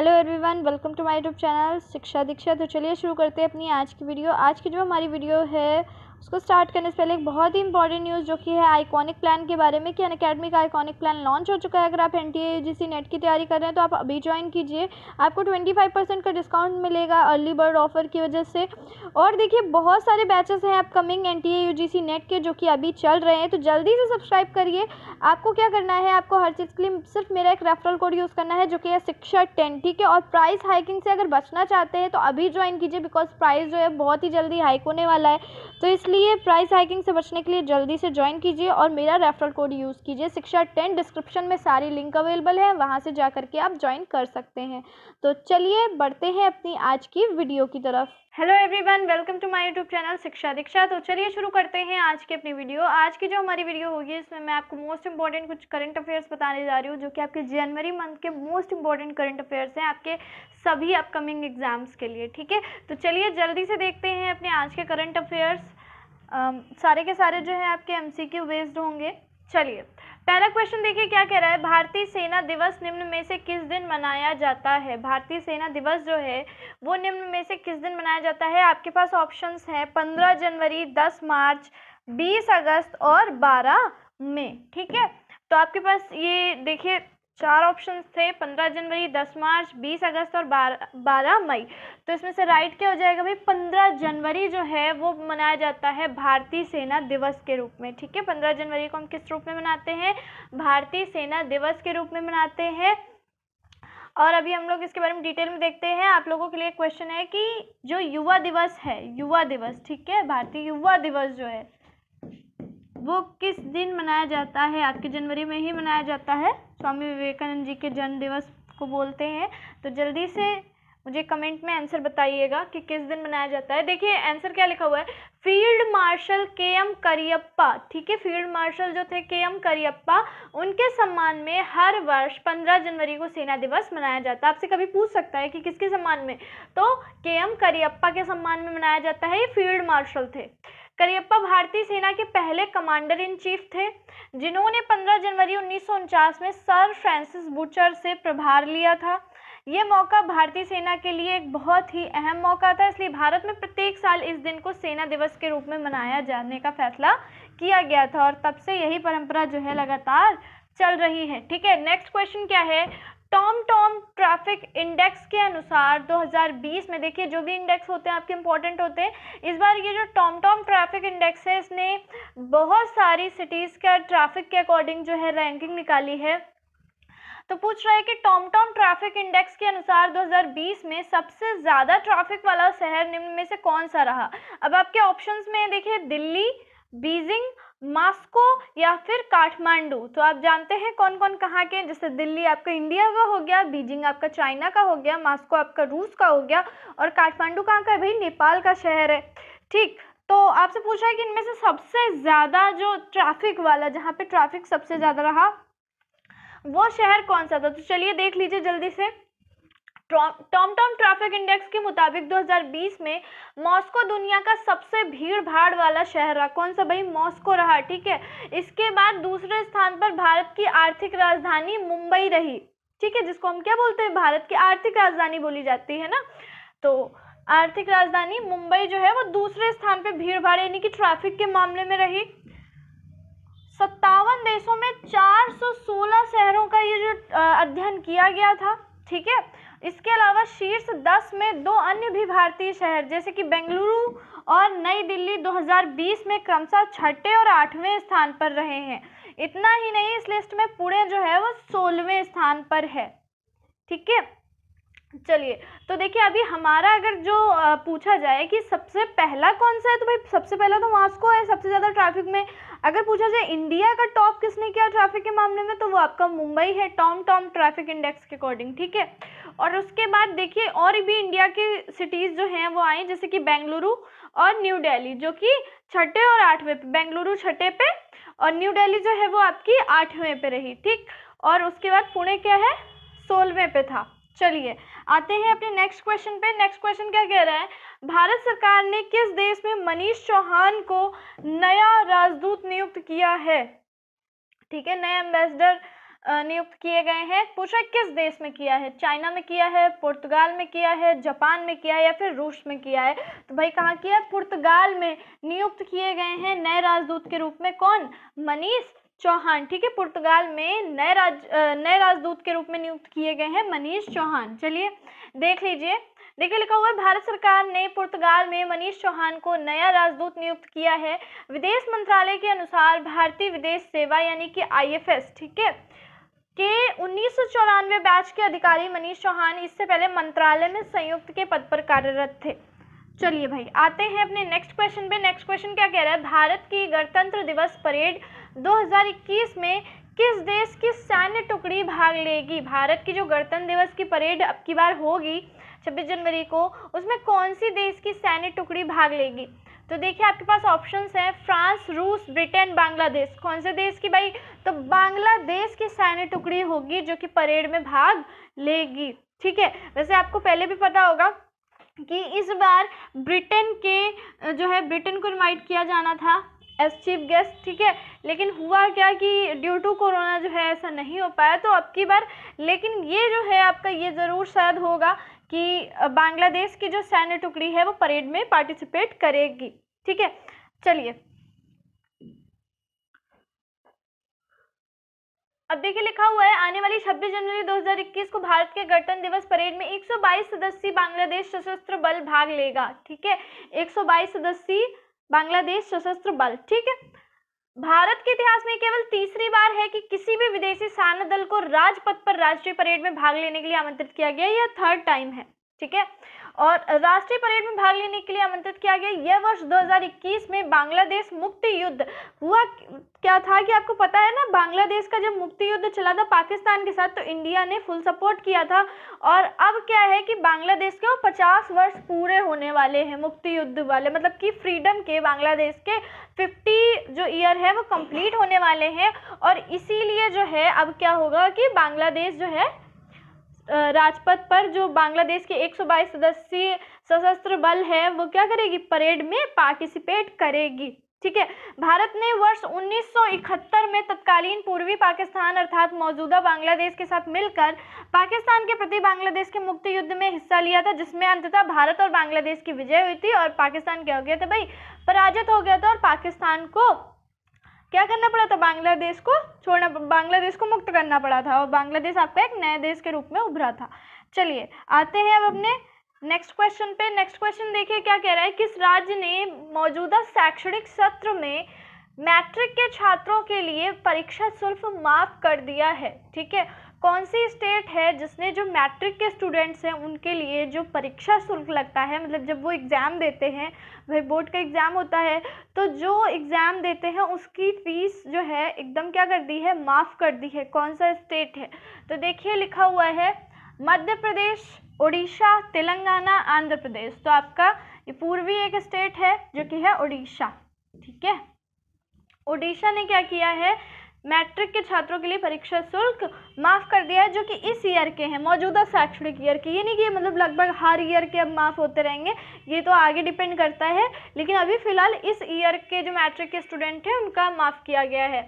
Hello everyone welcome to my YouTube channel Shiksha Diksha तो चलिए शुरू करते हैं अपनी आज की वीडियो आज की जो हमारी वीडियो है उसको स्टार्ट करने से पहले एक बहुत ही इंपॉर्टेंट न्यूज़ जो कि है आइकॉनिक प्लान के बारे में कि अन अकेडमी का आइकॉनिक प्लान लॉन्च हो चुका है अगर आप एन टी नेट की तैयारी कर रहे हैं तो आप अभी ज्वाइन कीजिए आपको ट्वेंटी फाइव परसेंट का डिस्काउंट मिलेगा अर्ली बर्ड ऑफर की वजह से और देखिए बहुत सारे बैचेस हैं अपकमिंग एन टी नेट के जो कि अभी चल रहे हैं तो जल्दी से सब्सक्राइब करिए आपको क्या करना है आपको हर चीज़ के लिए सिर्फ मेरा एक रेफरल कोड यूज़ करना है जो कि है शिक्षा टेन ठीक है और प्राइस हाइकिंग से अगर बचना चाहते हैं तो अभी ज्वाइन कीजिए बिकॉज प्राइस जो है बहुत ही जल्दी हाइक होने वाला है तो इसलिए इसलिए प्राइस हाइकिंग से बचने के लिए जल्दी से ज्वाइन कीजिए और मेरा रेफरल कोड यूज़ कीजिए शिक्षा टेन डिस्क्रिप्शन में सारी लिंक अवेलेबल है वहाँ से जा करके आप ज्वाइन कर सकते हैं तो चलिए बढ़ते हैं अपनी आज की वीडियो की तरफ hello everyone welcome to my YouTube channel Shiksha Diksha तो चलिए शुरू करते हैं आज की अपनी वीडियो आज की जो हमारी वीडियो होगी इसमें मैं आपको मोस्ट इंपॉर्टेंट कुछ करंट अफेयर्स बताने जा रही हूँ जो कि आपके जनवरी मंथ के मोस्ट इंपॉर्टेंट करंट अफेयर्स हैं आपके सभी अपकमिंग एग्जाम्स के लिए ठीक है तो चलिए जल्दी से देखते हैं अपने आज के करंट अफेयर्स सारे के सारे जो है आपके एम सी क्यू बेस्ड होंगे चलिए पहला क्वेश्चन देखिए क्या कह रहा है भारतीय सेना दिवस निम्न में से किस दिन मनाया जाता है भारतीय सेना दिवस जो है वो निम्न में से किस दिन मनाया जाता है आपके पास ऑप्शंस हैं पंद्रह जनवरी दस मार्च बीस अगस्त और बारह मई ठीक है तो आपके पास ये देखिए चार ऑप्शन थे पंद्रह जनवरी दस मार्च बीस अगस्त और बारह मई तो इसमें से राइट क्या हो जाएगा भाई पंद्रह जनवरी जो है वो मनाया जाता है भारतीय सेना दिवस के रूप में ठीक है पंद्रह जनवरी को हम किस रूप में मनाते हैं भारतीय सेना दिवस के रूप में मनाते हैं और अभी हम लोग इसके बारे में डिटेल में देखते हैं आप लोगों के लिए क्वेश्चन है कि जो युवा दिवस है युवा दिवस ठीक है भारतीय युवा दिवस जो है वो किस दिन मनाया जाता है आपके जनवरी में ही मनाया जाता है स्वामी विवेकानंद जी के जन्म दिवस को बोलते हैं तो जल्दी से मुझे कमेंट में आंसर बताइएगा कि किस दिन मनाया जाता है देखिए आंसर क्या लिखा हुआ है field marshal K M Cariappa ठीक है फील्ड मार्शल जो थे के एम करियप्पा उनके सम्मान में हर वर्ष 15 जनवरी को सेना दिवस मनाया जाता है आपसे कभी पूछ सकता है कि किसके सम्मान में तो के एम करियप्पा के सम्मान में मनाया जाता है ये फील्ड मार्शल थे करियप्पा भारतीय सेना के पहले कमांडर इन चीफ थे जिन्होंने 15 जनवरी उन्नीस में सर फ्रांसिस बुचर से प्रभार लिया था ये मौका भारतीय सेना के लिए एक बहुत ही अहम मौका था इसलिए भारत में प्रत्येक साल इस दिन को सेना दिवस के रूप में मनाया जाने का फैसला किया गया था और तब से यही परंपरा जो है लगातार चल रही है ठीक है नेक्स्ट क्वेश्चन क्या है टॉम टॉम ट्रैफिक इंडेक्स के अनुसार 2020 में देखिए जो भी इंडेक्स होते हैं आपके इंपॉर्टेंट होते हैं इस बार ये जो टॉम टॉम ट्रैफिक इंडेक्स है इसने बहुत सारी सिटीज़ का ट्रैफिक के अकॉर्डिंग जो है रैंकिंग निकाली है तो पूछ रहा है कि टॉम टॉम ट्रैफिक इंडेक्स के अनुसार 2020 में सबसे ज़्यादा ट्रैफिक वाला शहर निम्न में से कौन सा रहा अब आपके ऑप्शंस में देखिए दिल्ली बीजिंग मास्को या फिर काठमांडू तो आप जानते हैं कौन कौन कहाँ के जैसे दिल्ली आपका इंडिया का हो गया बीजिंग आपका चाइना का हो गया मास्को आपका रूस का हो गया और काठमांडू कहाँ का भाई नेपाल का शहर है ठीक तो आपसे पूछा है कि इनमें से सबसे ज़्यादा जो ट्रैफिक वाला जहाँ पे ट्रैफिक सबसे ज़्यादा रहा वो शहर कौन सा था तो चलिए देख लीजिए जल्दी से टॉम टॉम ट्रैफिक इंडेक्स के मुताबिक 2020 में मॉस्को दुनिया का सबसे भीड़ भाड़ वाला शहर रहा कौन सा भाई मॉस्को रहा ठीक है इसके बाद दूसरे स्थान पर भारत की आर्थिक राजधानी मुंबई रही ठीक है जिसको हम क्या बोलते हैं भारत की आर्थिक राजधानी बोली जाती है ना तो आर्थिक राजधानी मुंबई जो है वो दूसरे स्थान पर भीड़ भाड़ यानी कि ट्रैफिक के मामले में रही सत्तावन देशों में 416 शहरों का ये जो अध्ययन किया गया था ठीक है इसके अलावा शीर्ष दस में दो अन्य भी भारतीय शहर जैसे कि बेंगलुरु और नई दिल्ली 2020 में क्रमशः छठे और आठवें स्थान पर रहे हैं इतना ही नहीं इस लिस्ट में पुणे जो है वो सोलहवें स्थान पर है ठीक है चलिए तो देखिए अभी हमारा अगर जो पूछा जाए कि सबसे पहला कौन सा है तो भाई सबसे पहला तो मॉस्को है सबसे ज़्यादा ट्रैफिक में अगर पूछा जाए इंडिया का टॉप किसने किया ट्रैफिक के मामले में तो वो आपका मुंबई है टॉम टॉम ट्रैफिक इंडेक्स के अकॉर्डिंग ठीक है और उसके बाद देखिए और भी इंडिया के सिटीज़ जो हैं वो आई जैसे कि बेंगलुरु और न्यू दिल्ली जो कि छठे और आठवें पे बेंगलुरु छठे पे और न्यू दिल्ली जो है वो आपकी आठवें पे रही ठीक और उसके बाद पुणे क्या है सोलहवें पे था चलिए आते हैं अपने नेक्स्ट क्वेश्चन पे नेक्स्ट क्वेश्चन क्या कह रहा है भारत सरकार ने किस देश में मनीष चौहान को नया राजदूत नियुक्त किया है ठीक है नया एम्बेसडर नियुक्त किए गए हैं पूछा किस देश में किया है चाइना में किया है पुर्तगाल में किया है जापान में किया है या फिर रूस में किया है तो भाई कहाँ किया है पुर्तगाल में नियुक्त किए गए हैं नए राजदूत के रूप में कौन मनीष चौहान ठीक है पुर्तगाल में नए राज नए राजदूत के रूप में नियुक्त किए गए हैं मनीष चौहान चलिए देख लीजिए देखिए लिखा हुआ है भारत सरकार ने पुर्तगाल में मनीष चौहान को नया राजदूत नियुक्त किया है विदेश मंत्रालय के अनुसार भारतीय विदेश सेवा यानी कि आईएफएस ठीक है के उन्नीस बैच के अधिकारी मनीष चौहान इससे पहले मंत्रालय में संयुक्त के पद पर कार्यरत थे चलिए भाई आते हैं अपने नेक्स्ट क्वेश्चन पे नेक्स्ट क्वेश्चन क्या कह रहा है भारत की गणतंत्र दिवस परेड 2021 में किस देश की सैन्य टुकड़ी भाग लेगी भारत की जो गणतंत्र दिवस की परेड अब की बार होगी 26 जनवरी को उसमें कौन सी देश की सैन्य टुकड़ी भाग लेगी तो देखिए आपके पास ऑप्शंस हैं फ्रांस रूस ब्रिटेन बांग्लादेश कौन से देश की भाई तो बांग्लादेश की सैन्य टुकड़ी होगी जो कि परेड में भाग लेगी ठीक है वैसे आपको पहले भी पता होगा कि इस बार ब्रिटेन के जो है ब्रिटेन को इन्वाइट किया जाना था एस चीफ गेस्ट ठीक है लेकिन हुआ क्या कि ड्यू टू कोरोना जो है ऐसा नहीं हो पाया तो अब की बार लेकिन ये जो है आपका ये ज़रूर शायद होगा कि बांग्लादेश की जो सैन्य टुकड़ी है वो परेड में पार्टिसिपेट करेगी ठीक है चलिए अब देखिए लिखा हुआ है आने वाली 26 जनवरी 2021 को भारत के गणतंत्र दिवस परेड में 122 सदस्यीय बांग्लादेश सशस्त्र बल भाग लेगा ठीक है 122 सदस्यीय बांग्लादेश सशस्त्र बल ठीक है भारत के इतिहास में केवल तीसरी बार है कि किसी भी विदेशी सैन्य दल को राजपथ पर राष्ट्रीय परेड में भाग लेने के लिए आमंत्रित किया गया यह थर्ड टाइम है ठीक है और राष्ट्रीय परेड में भाग लेने के लिए आमंत्रित किया गया यह वर्ष 2021 में बांग्लादेश मुक्ति युद्ध हुआ क्या था कि आपको पता है ना बांग्लादेश का जब मुक्ति युद्ध चला था पाकिस्तान के साथ तो इंडिया ने फुल सपोर्ट किया था और अब क्या है कि बांग्लादेश के वो 50 वर्ष पूरे होने वाले हैं मुक्ति युद्ध वाले मतलब कि फ्रीडम के बांग्लादेश के 50 जो ईयर है वो कंप्लीट होने वाले हैं और इसीलिए जो है अब क्या होगा कि बांग्लादेश जो है राजपथ पर जो बांग्लादेश के 122 सदस्यीय सशस्त्र बल है वो क्या करेगी परेड में पार्टिसिपेट करेगी ठीक है भारत ने वर्ष 1971 में तत्कालीन पूर्वी पाकिस्तान अर्थात मौजूदा बांग्लादेश के साथ मिलकर पाकिस्तान के प्रति बांग्लादेश के मुक्ति युद्ध में हिस्सा लिया था जिसमें अंततः भारत और बांग्लादेश की विजय हुई थी और पाकिस्तान क्या हो गया था भाई पराजित हो गया था और पाकिस्तान को क्या करना पड़ा था बांग्लादेश को छोड़ना बांग्लादेश को मुक्त करना पड़ा था और बांग्लादेश आपका एक नए देश के रूप में उभरा था चलिए आते हैं अब अपने नेक्स्ट क्वेश्चन पे नेक्स्ट क्वेश्चन देखिए क्या कह रहा है किस राज्य ने मौजूदा शैक्षणिक सत्र में मैट्रिक के छात्रों के लिए परीक्षा शुल्क माफ कर दिया है ठीक है कौन सी स्टेट है जिसने जो मैट्रिक के स्टूडेंट्स हैं उनके लिए जो परीक्षा शुल्क लगता है मतलब जब वो एग्ज़ाम देते हैं भाई बोर्ड का एग्ज़ाम होता है तो जो एग्ज़ाम देते हैं उसकी फ़ीस जो है एकदम क्या कर दी है माफ़ कर दी है कौन सा स्टेट है तो देखिए लिखा हुआ है मध्य प्रदेश उड़ीसा तेलंगाना आंध्र प्रदेश तो आपका पूर्वी एक स्टेट है जो कि है उड़ीसा ठीक है उड़ीसा ने क्या किया है मैट्रिक के छात्रों के लिए परीक्षा शुल्क माफ़ कर दिया है जो कि इस ईयर के हैं मौजूदा शैक्षणिक ईयर के ये नहीं कि मतलब लगभग हर ईयर के अब माफ़ होते रहेंगे ये तो आगे डिपेंड करता है लेकिन अभी फ़िलहाल इस ईयर के जो मैट्रिक के स्टूडेंट हैं उनका माफ़ किया गया है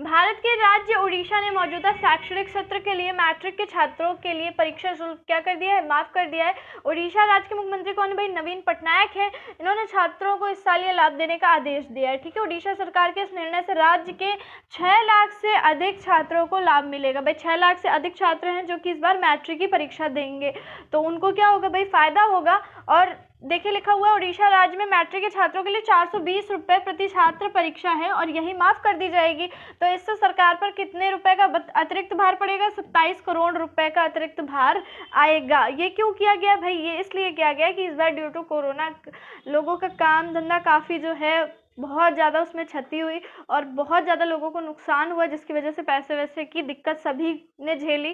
भारत के राज्य उड़ीसा ने मौजूदा शैक्षणिक सत्र के लिए मैट्रिक के छात्रों के लिए परीक्षा शुल्क क्या कर दिया है माफ़ कर दिया है उड़ीसा राज्य के मुख्यमंत्री कौन भाई नवीन पटनायक हैं इन्होंने छात्रों को इस साल ये लाभ देने का आदेश दिया है ठीक है उड़ीसा सरकार के इस निर्णय से राज्य के छः लाख से अधिक छात्रों को लाभ मिलेगा भाई छः लाख से अधिक छात्र हैं जो कि इस बार मैट्रिक की परीक्षा देंगे तो उनको क्या होगा भाई फ़ायदा होगा और देखिए लिखा हुआ है उड़ीसा राज्य में मैट्रिक के छात्रों के लिए चार सौ बीस रुपये प्रति छात्र परीक्षा है और यही माफ़ कर दी जाएगी तो इससे सरकार पर कितने रुपए का अतिरिक्त भार पड़ेगा सत्ताईस करोड़ रुपए का अतिरिक्त भार आएगा ये क्यों किया गया भाई ये इसलिए किया गया कि इस बार ड्यू टू कोरोना लोगों का काम धंधा काफ़ी जो है बहुत ज़्यादा उसमें क्षति हुई और बहुत ज़्यादा लोगों को नुकसान हुआ जिसकी वजह से पैसे वैसे की दिक्कत सभी ने झेली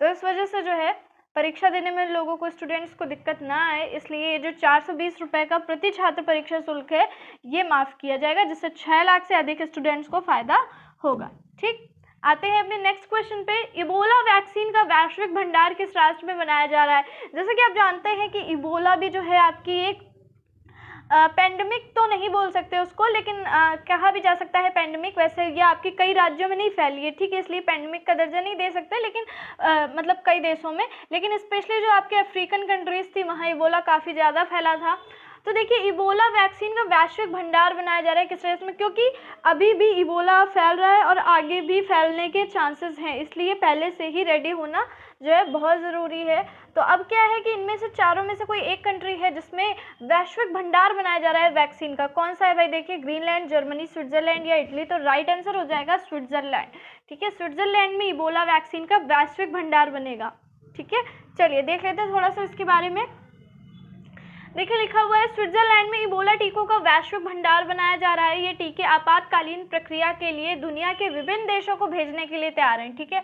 तो इस वजह से जो है परीक्षा देने में लोगों को स्टूडेंट्स को दिक्कत ना आए इसलिए ये जो चार सौ बीस रुपये का प्रति छात्र परीक्षा शुल्क है ये माफ़ किया जाएगा जिससे छः लाख से अधिक स्टूडेंट्स को फ़ायदा होगा ठीक आते हैं अपने नेक्स्ट क्वेश्चन पे इबोला वैक्सीन का वैश्विक भंडार किस राष्ट्र में बनाया जा रहा है जैसे कि आप जानते हैं कि इबोला भी जो है आपकी एक पेंडेमिक तो नहीं बोल सकते उसको लेकिन आ, कहा भी जा सकता है पेंडेमिक वैसे ये आपके कई राज्यों में नहीं फैली है ठीक है इसलिए पेंडेमिक का दर्जा नहीं दे सकते लेकिन आ, मतलब कई देशों में लेकिन स्पेशली जो आपके अफ्रीकन कंट्रीज़ थी वहाँ इबोला काफ़ी ज़्यादा फैला था तो देखिए इबोला वैक्सीन का वैश्विक भंडार बनाया जा रहा है किस रेस में क्योंकि अभी भी इबोला फैल रहा है और आगे भी फैलने के चांसेस हैं इसलिए पहले से ही रेडी होना जो है बहुत ज़रूरी है तो अब क्या है कि इनमें से चारों में से कोई एक कंट्री है जिसमें वैश्विक भंडार बनाया जा रहा है वैक्सीन का कौन सा है भाई देखिए ग्रीनलैंड जर्मनी स्विट्जरलैंड या इटली तो राइट आंसर हो जाएगा स्विट्जरलैंड ठीक है स्विट्जरलैंड में इबोला वैक्सीन का वैश्विक भंडार बनेगा ठीक है चलिए देख लेते हैं थोड़ा सा इसके बारे में देखिए लिखा हुआ है स्विट्जरलैंड में इबोला टीकों का वैश्विक भंडार बनाया जा रहा है ये टीके आपातकालीन प्रक्रिया के लिए दुनिया के विभिन्न देशों को भेजने के लिए तैयार हैं ठीक है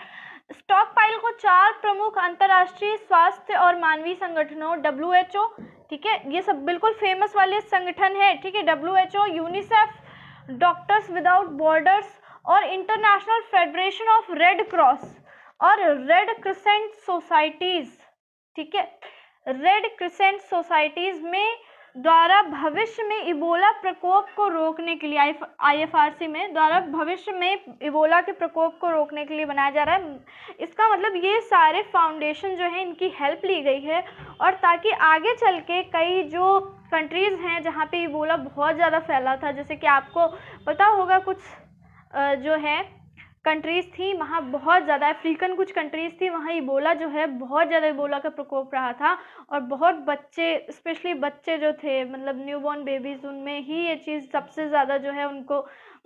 स्टॉकपाइल को चार प्रमुख अंतर्राष्ट्रीय स्वास्थ्य और मानवीय संगठनों डब्ल्यू ठीक है ये सब बिल्कुल फेमस वाले संगठन है ठीक है W UNICEF doctors without borders और international federation of red cross और रेड क्रिसेंट सोसाइटीज़ ठीक है रेड क्रिसेंट सोसाइटीज़ में द्वारा भविष्य में इबोला प्रकोप को रोकने के लिए आईएफआरसी में द्वारा भविष्य में इबोला के प्रकोप को रोकने के लिए बनाया जा रहा है इसका मतलब ये सारे फाउंडेशन जो है इनकी हेल्प ली गई है और ताकि आगे चल के कई जो कंट्रीज़ हैं जहाँ पे इबोला बहुत ज़्यादा फैला था जैसे कि आपको पता होगा कुछ जो है कंट्रीज़ थी वहाँ बहुत ज़्यादा अफ्रीकन कुछ कंट्रीज़ थी वहाँ इबोला जो है बहुत ज़्यादा इबोला का प्रकोप रहा था और बहुत बच्चे स्पेशली बच्चे जो थे मतलब न्यूबॉर्न बेबीज़ उनमें ही ये चीज़ सबसे ज़्यादा जो है उनको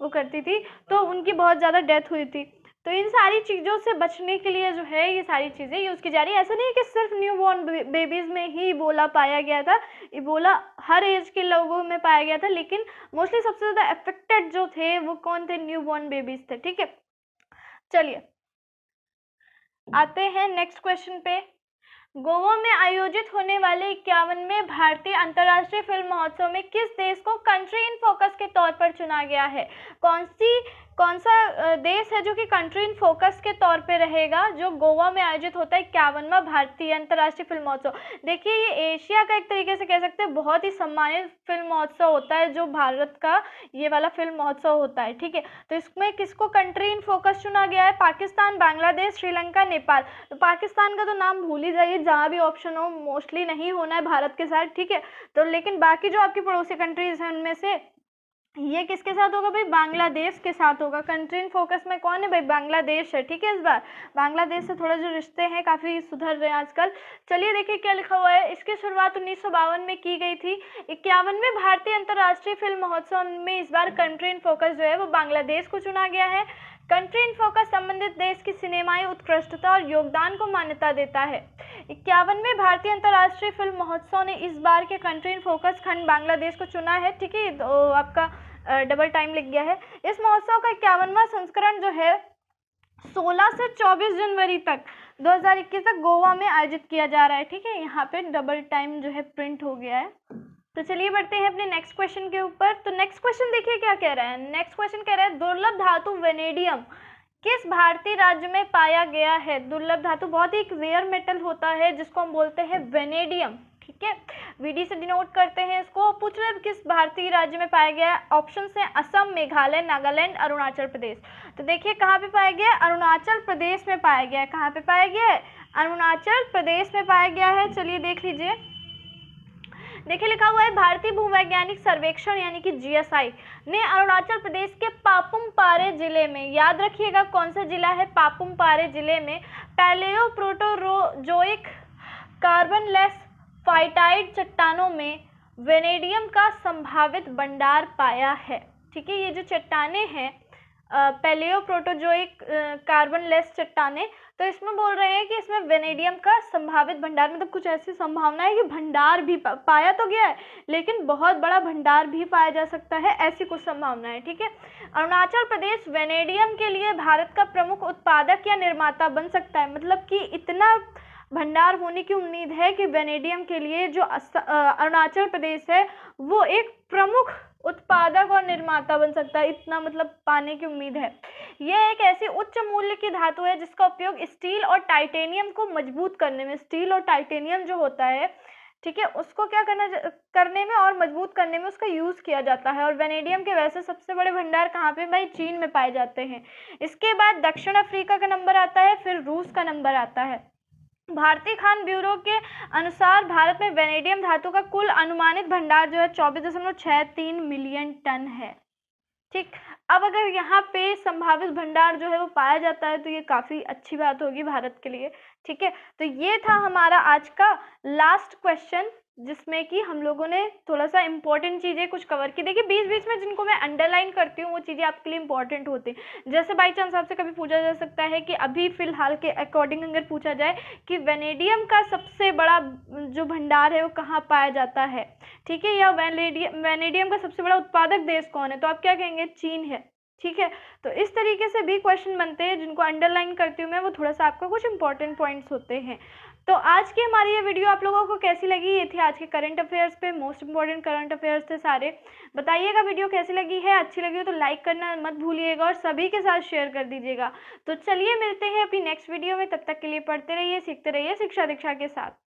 वो करती थी तो उनकी बहुत ज़्यादा डेथ हुई थी तो इन सारी चीज़ों से बचने के लिए जो है ये सारी चीज़ें यूज़ की जा रही है ऐसा नहीं है कि सिर्फ न्यू बॉर्न बेबीज़ में ही इबोला पाया गया था इबोला हर एज के लोगों में पाया गया था लेकिन मोस्टली सबसे ज़्यादा अफेक्टेड जो थे वो कौन थे न्यू बॉर्न बेबीज़ थे ठीक है चलिए हम्म। आते हैं नेक्स्ट क्वेश्चन पे गोवा में आयोजित होने वाले इक्यावनवे भारतीय अंतर्राष्ट्रीय फिल्म महोत्सव में किस देश को कंट्री इन फोकस के तौर पर चुना गया है कौन सी कौन सा देश है जो कि कंट्री इन फोकस के तौर पे रहेगा जो गोवा में आयोजित होता है इक्यावनवा भारतीय अंतर्राष्ट्रीय फिल्म महोत्सव देखिए ये एशिया का एक तरीके से कह सकते हैं बहुत ही सम्मानित फिल्म महोत्सव होता है जो भारत का ये वाला फिल्म महोत्सव होता है ठीक है तो इसमें किसको कंट्री इन फोकस चुना गया है पाकिस्तान बांग्लादेश श्रीलंका नेपाल तो पाकिस्तान का तो नाम भूल ही जाइए जहाँ भी ऑप्शन हो मोस्टली नहीं होना है भारत के साथ ठीक है तो लेकिन बाकी जो आपकी पड़ोसी कंट्रीज़ हैं उनमें से ये किसके साथ होगा भाई बांग्लादेश के साथ होगा कंट्री इन फोकस में कौन है भाई बांग्लादेश है ठीक है इस बार बांग्लादेश से थोड़ा जो रिश्ते हैं काफ़ी सुधर रहे हैं आजकल चलिए देखिए क्या लिखा हुआ है इसकी शुरुआत उन्नीस में की गई थी इक्यावन में भारतीय अंतर्राष्ट्रीय फिल्म महोत्सव में इस बार कंट्री इन फोकस जो है वो बांग्लादेश को चुना गया है कंट्री इन फोकस संबंधित देश की सिनेमाई उत्कृष्टता और योगदान को मान्यता देता है इक्यावनवें भारतीय अंतर्राष्ट्रीय फिल्म महोत्सव ने इस बार के कंट्री इन फोकस खंड बांग्लादेश को चुना है ठीक है तो आपका डबल टाइम लिख गया है इस महोत्सव का इक्यावनवा संस्करण जो है 16 से 24 जनवरी तक 2021 तक गोवा में आयोजित किया जा रहा है ठीक है यहाँ पे डबल टाइम जो है प्रिंट हो गया है तो चलिए बढ़ते हैं अपने नेक्स्ट क्वेश्चन के ऊपर तो नेक्स्ट क्वेश्चन देखिए क्या कह रहा है नेक्स्ट क्वेश्चन कह रहा है दुर्लभ धातु वेनेडियम किस भारतीय राज्य में पाया गया है दुर्लभ धातु बहुत ही एक रेयर मेटल होता है जिसको हम बोलते हैं वेनेडियम ठीक है वीडी से डिनोट करते हैं इसको पूछ रहे किस भारतीय राज्य में पाया गया है ऑप्शन है असम मेघालय नागालैंड अरुणाचल प्रदेश तो देखिए कहाँ पे पाया गया अरुणाचल प्रदेश में पाया गया है कहाँ पे पाया गया है अरुणाचल प्रदेश में पाया गया है चलिए देख लीजिए देखिए लिखा हुआ है भारतीय भूवैज्ञानिक सर्वेक्षण यानी कि जीएसआई ने अरुणाचल प्रदेश के पापुम पारे जिले में याद रखिएगा कौन सा जिला है पापुम पारे जिले में पैलियो प्रोटोरोजोइक कार्बनलेस फाइटाइड चट्टानों में वेनेडियम का संभावित भंडार पाया है ठीक है ये जो चट्टाने हैं पैलियो प्रोटोजोइक कार्बनलेस चट्टाने तो इसमें बोल रहे हैं कि इसमें वेनेडियम का संभावित भंडार मतलब कुछ ऐसी संभावना है कि भंडार भी पा, पाया तो गया है लेकिन बहुत बड़ा भंडार भी पाया जा सकता है ऐसी कुछ संभावना है ठीक है अरुणाचल प्रदेश वेनेडियम के लिए भारत का प्रमुख उत्पादक या निर्माता बन सकता है मतलब कि इतना भंडार होने की उम्मीद है कि वेनेडियम के लिए जो अरुणाचल प्रदेश है वो एक प्रमुख उत्पादक और निर्माता बन सकता है इतना मतलब पाने की उम्मीद है यह एक ऐसी उच्च मूल्य की धातु है जिसका उपयोग स्टील और टाइटेनियम को मजबूत करने में स्टील और टाइटेनियम जो होता है ठीक है उसको क्या करना करने में और मजबूत करने में उसका यूज़ किया जाता है और वेनेडियम के वैसे सबसे बड़े भंडार कहाँ पे भाई चीन में पाए जाते हैं इसके बाद दक्षिण अफ्रीका का नंबर आता है फिर रूस का नंबर आता है भारतीय खान ब्यूरो के अनुसार भारत में वेनेडियम धातु का कुल अनुमानित भंडार जो है चौबीस दशमलव छः तीन मिलियन टन है ठीक अब अगर यहाँ पे संभावित भंडार जो है वो पाया जाता है तो ये काफ़ी अच्छी बात होगी भारत के लिए ठीक है तो ये था हमारा आज का लास्ट क्वेश्चन जिसमें कि हम लोगों ने थोड़ा सा इंपॉर्टेंट चीज़ें कुछ कवर की देखिए बीच बीच में जिनको मैं अंडरलाइन करती हूँ वो चीज़ें आपके लिए इंपॉर्टेंट होती हैं जैसे बाई चांस आपसे कभी पूछा जा सकता है कि अभी फ़िलहाल के अकॉर्डिंग अगर पूछा जाए कि वेनेडियम का सबसे बड़ा जो भंडार है वो कहाँ पाया जाता है ठीक है या वेनेडियम वेनेडियम का सबसे बड़ा उत्पादक देश कौन है तो आप क्या कहेंगे चीन है ठीक है तो इस तरीके से भी क्वेश्चन बनते हैं जिनको अंडरलाइन करती हूँ मैं वो थोड़ा सा आपका कुछ इंपॉर्टेंट पॉइंट्स होते हैं तो आज की हमारी ये वीडियो आप लोगों को कैसी लगी ये थी आज के करंट अफेयर्स पे मोस्ट इंपॉर्टेंट करंट अफेयर्स थे सारे बताइएगा वीडियो कैसी लगी है अच्छी लगी हो तो लाइक करना मत भूलिएगा और सभी के साथ शेयर कर दीजिएगा तो चलिए मिलते हैं अपनी नेक्स्ट वीडियो में तब तक के लिए पढ़ते रहिए सीखते रहिए शिक्षा दीक्षा के साथ